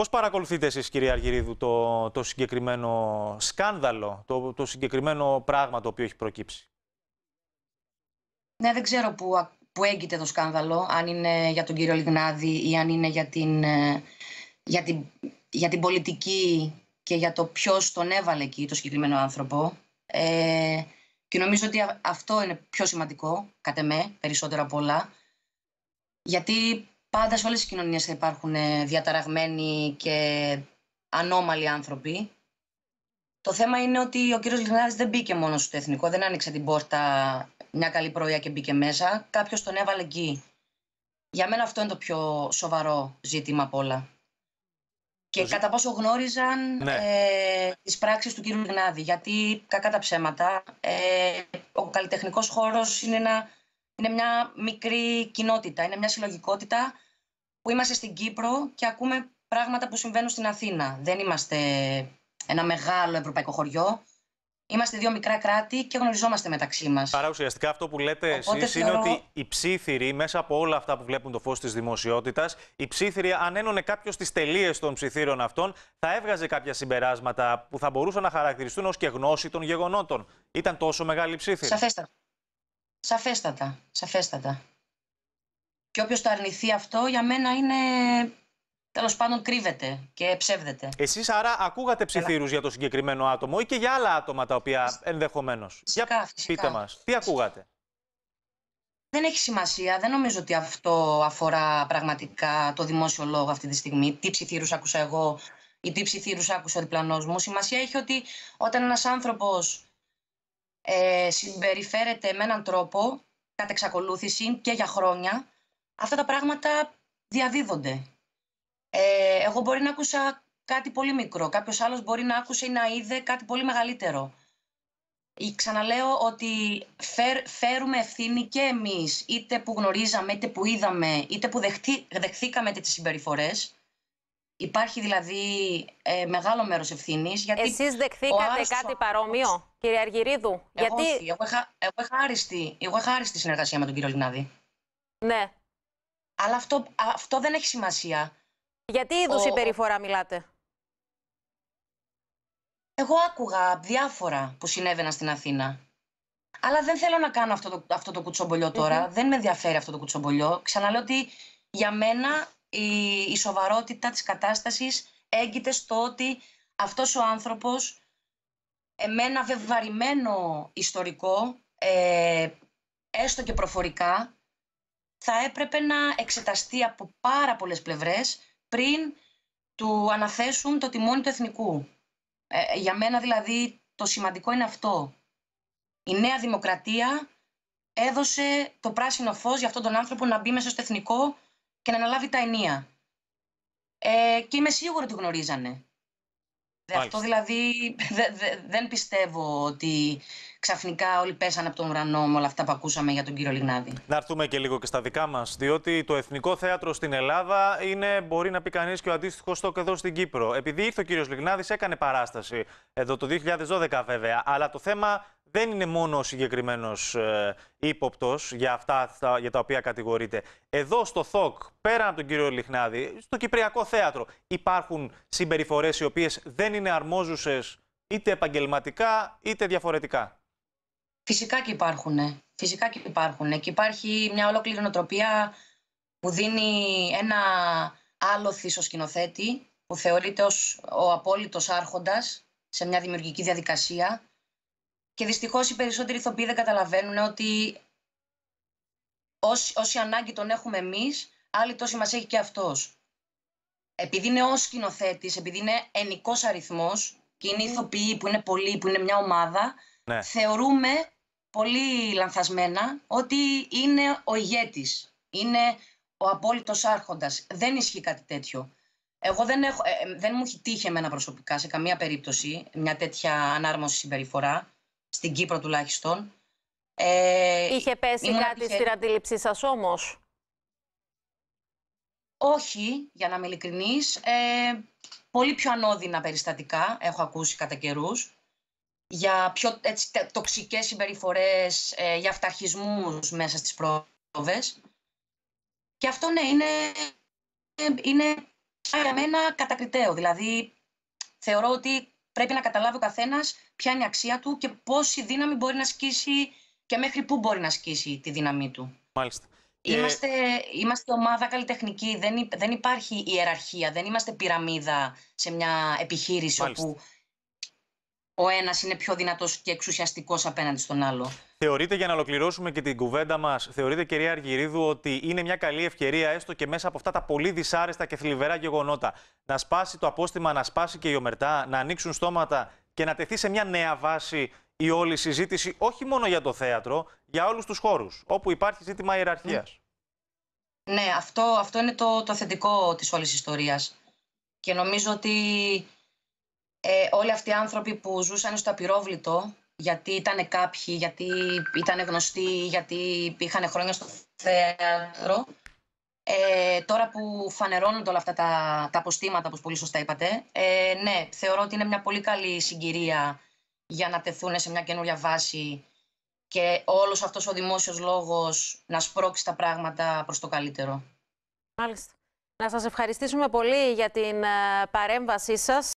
Πώς παρακολουθείτε εσείς κυρία Αργυρίδου το, το συγκεκριμένο σκάνδαλο, το, το συγκεκριμένο πράγμα το οποίο έχει προκύψει. Ναι, δεν ξέρω που, που έγκυται το σκάνδαλο, αν είναι για τον κύριο Λιγνάδη ή αν είναι για την, ε, για την, για την πολιτική και για το ποιος τον έβαλε εκεί το συγκεκριμένο άνθρωπο. Ε, και νομίζω ότι αυτό είναι πιο σημαντικό, κατά μέ, περισσότερο από όλα. Γιατί Πάντα σε όλες τις κοινωνίες θα υπάρχουν ε, διαταραγμένοι και ανώμαλοι άνθρωποι. Το θέμα είναι ότι ο κύριος Λιγνάδης δεν μπήκε μόνο στο εθνικό, δεν άνοιξε την πόρτα μια καλή πρωία και μπήκε μέσα. Κάποιος τον έβαλε εκεί. Για μένα αυτό είναι το πιο σοβαρό ζήτημα απ' όλα. Και κατά πόσο γνώριζαν ναι. ε, τις πράξεις του κύριου Λιγνάδη. Γιατί, κακά τα ψέματα, ε, ο καλλιτεχνικός χώρος είναι ένα είναι μια μικρή κοινότητα, είναι μια συλλογικότητα που είμαστε στην Κύπρο και ακούμε πράγματα που συμβαίνουν στην Αθήνα. Δεν είμαστε ένα μεγάλο ευρωπαϊκό χωριό. Είμαστε δύο μικρά κράτη και γνωριζόμαστε μεταξύ μας. Άρα ουσιαστικά αυτό που λέτε εσείς είναι ότι οι ψήθυροι, μέσα από όλα αυτά που βλέπουν το φως της δημοσιότητας, οι ψήθυροι, αν ένωνε κάποιος τις τελείες των ψιθύρων αυτών, θα έβγαζε κάποια συμπεράσματα που θα μπορούσαν να χαρακτηριστούν ως και γνώση των γεγονότων. Ήταν τόσο μεγάλη ψήθυρη. Σαφέστατα. Σαφέστατα, σαφέστατα. Και όποιος το αρνηθεί αυτό, για μένα είναι. Τέλος πάντων, κρύβεται και ψεύδεται. Εσείς άρα ακούγατε ψιθύρους για το συγκεκριμένο άτομο ή και για άλλα άτομα τα οποία ενδεχομένως. Για φυσικά. πείτε μας, τι ακούγατε. Δεν έχει σημασία. Δεν νομίζω ότι αυτό αφορά πραγματικά το δημόσιο λόγο αυτή τη στιγμή. Τι ψιθύρους άκουσα εγώ ή τι ψιθύρους άκουσε ο διπλανός μου. Σημασία έχει ότι όταν ένας άνθρωπος ε, συμπεριφέρεται με έναν τρόπο κατά εξακολούθηση και για χρόνια, αυτά τα πράγματα διαδίδονται. Ε, εγώ μπορεί να άκουσα κάτι πολύ μικρό, κάποιος άλλος μπορεί να άκουσε ή να είδε κάτι πολύ μεγαλύτερο. Ξαναλέω ότι φέρουμε ευθύνη και εμείς, είτε που γνωρίζαμε, είτε που είδαμε, είτε που δεχτή, δεχθήκαμε τις συμπεριφορές, Υπάρχει δηλαδή ε, μεγάλο μέρος ευθύνης. Εσείς δεχθήκατε κάτι παρόμοιο, κύριε Αργυρίδου. Εγώ, γιατί... εγώ, είχα, εγώ, είχα άριστη, εγώ είχα άριστη συνεργασία με τον κύριο Λινάδη. Ναι. Αλλά αυτό, αυτό δεν έχει σημασία. Γιατί τι είδου συμπεριφορά μιλάτε, Εγώ άκουγα διάφορα που συνέβαιναν στην Αθήνα. Αλλά δεν θέλω να κάνω αυτό το, αυτό το κουτσομπολιό τώρα. Δεν με ενδιαφέρει αυτό το κουτσομπολιό. Ξαναλέω ότι για μένα η, σοβαρότητα της κατάστασης έγκυται στο ότι αυτός ο άνθρωπος με ένα βεβαρημένο ιστορικό, ε, έστω και προφορικά, θα έπρεπε να εξεταστεί από πάρα πολλές πλευρές πριν του αναθέσουν το τιμόνι του εθνικού. Ε, για μένα δηλαδή το σημαντικό είναι αυτό. Η Νέα Δημοκρατία έδωσε το πράσινο φως για αυτόν τον άνθρωπο να μπει μέσα στο εθνικό και να αναλάβει τα ενία. Ε, και είμαι σίγουρη ότι γνωρίζανε. Αυτό δηλαδή δεν πιστεύω ότι ξαφνικά όλοι πέσανε από τον ουρανό με όλα αυτά που ακούσαμε για τον κύριο Λιγνάδη. Να έρθουμε και λίγο και στα δικά μας. Διότι το Εθνικό Θέατρο στην Ελλάδα είναι, μπορεί να πει κανείς, και ο αντίστοιχος στόχο εδώ στην Κύπρο. Επειδή ήρθε ο κύριος Λιγνάδης, έκανε παράσταση εδώ το 2012 βέβαια. Αλλά το θέμα δεν είναι μόνο ο συγκεκριμένος ε, ύποπτος για αυτά για τα οποία κατηγορείται. Εδώ στο ΘΟΚ, πέρα από τον κύριο Λιχνάδη, στο Κυπριακό Θέατρο, υπάρχουν συμπεριφορές οι οποίες δεν είναι αρμόζουσες είτε επαγγελματικά είτε διαφορετικά. Φυσικά και υπάρχουν. Φυσικά και υπάρχουν. Και υπάρχει μια ολόκληρη νοοτροπία που δίνει ένα άλοθη στο σκηνοθέτη, που θεωρείται ως ο απόλυτος άρχοντας σε μια δημιουργική διαδικασία και δυστυχώς οι περισσότεροι ηθοποιοί δεν καταλαβαίνουν ότι όση, όση ανάγκη τον έχουμε εμείς, άλλη τόση μας έχει και αυτός. Επειδή είναι ο σκηνοθέτης, επειδή είναι ενικός αριθμός και είναι ναι. ηθοποιοί που είναι πολλοί, που είναι μια ομάδα, ναι. θεωρούμε πολύ λανθασμένα ότι είναι ο ηγέτης, είναι ο απόλυτος άρχοντας. Δεν ισχύει κάτι τέτοιο. Εγώ δεν, έχω, ε, ε δεν μου έχει τύχει εμένα προσωπικά σε καμία περίπτωση μια τέτοια ανάρμοση συμπεριφορά στην Κύπρο τουλάχιστον. Ε, Είχε πέσει κάτι τυχερή. στην αντίληψή σας όμως. Όχι, για να είμαι Ε, πολύ πιο ανώδυνα περιστατικά έχω ακούσει κατά καιρούς για πιο έτσι, τοξικές συμπεριφορές, ε, για αυταρχισμούς μέσα στις πρόβες. Και αυτό, ναι, είναι, ε, είναι για μένα κατακριτέο. Δηλαδή, θεωρώ ότι Πρέπει να καταλάβει ο καθένας ποια είναι η αξία του και πόση δύναμη μπορεί να σκίσει και μέχρι πού μπορεί να σκίσει τη δύναμή του. Μάλιστα. Είμαστε, είμαστε ομάδα καλλιτεχνική, δεν, δεν υπάρχει ιεραρχία, δεν είμαστε πυραμίδα σε μια επιχείρηση όπου ο ένας είναι πιο δυνατός και εξουσιαστικός απέναντι στον άλλο. Θεωρείτε, για να ολοκληρώσουμε και την κουβέντα μας, θεωρείτε, κυρία Αργυρίδου, ότι είναι μια καλή ευκαιρία, έστω και μέσα από αυτά τα πολύ δυσάρεστα και θλιβερά γεγονότα, να σπάσει το απόστημα, να σπάσει και η ομερτά, να ανοίξουν στόματα και να τεθεί σε μια νέα βάση η όλη συζήτηση, όχι μόνο για το θέατρο, για όλους τους χώρους, όπου υπάρχει ζήτημα ιεραρχίας. Ναι, αυτό, αυτό είναι το, το θετικό της όλης ιστορίας. Και νομίζω ότι ε, όλοι αυτοί οι άνθρωποι που ζούσαν στο απειρόβλητο, γιατί ήταν κάποιοι, γιατί ήταν γνωστοί, γιατί είχαν χρόνια στο θέατρο, ε, τώρα που φανερώνονται όλα αυτά τα, τα αποστήματα, όπως πολύ σωστά είπατε, ε, ναι, θεωρώ ότι είναι μια πολύ καλή συγκυρία για να τεθούν σε μια καινούρια βάση και όλος αυτός ο δημόσιος λόγος να σπρώξει τα πράγματα προς το καλύτερο. Μάλιστα. Να σας ευχαριστήσουμε πολύ για την ε, παρέμβασή σας.